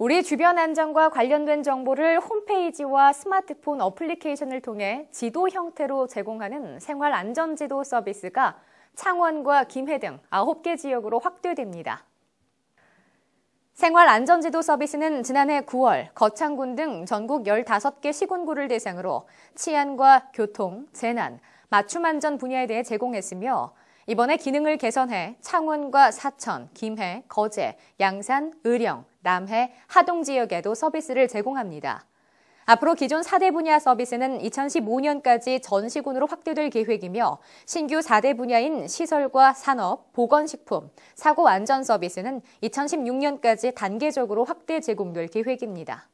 우리 주변 안전과 관련된 정보를 홈페이지와 스마트폰 어플리케이션을 통해 지도 형태로 제공하는 생활 안전 지도 서비스가 창원과 김해 등 9개 지역으로 확대됩니다. 생활 안전 지도 서비스는 지난해 9월 거창군 등 전국 15개 시군구를 대상으로 치안과 교통, 재난, 맞춤 안전 분야에 대해 제공했으며 이번에 기능을 개선해 창원과 사천, 김해, 거제, 양산, 의령, 남해, 하동 지역에도 서비스를 제공합니다. 앞으로 기존 4대 분야 서비스는 2015년까지 전 시군으로 확대될 계획이며 신규 4대 분야인 시설과 산업, 보건식품, 사고 안전 서비스는 2016년까지 단계적으로 확대 제공될 계획입니다.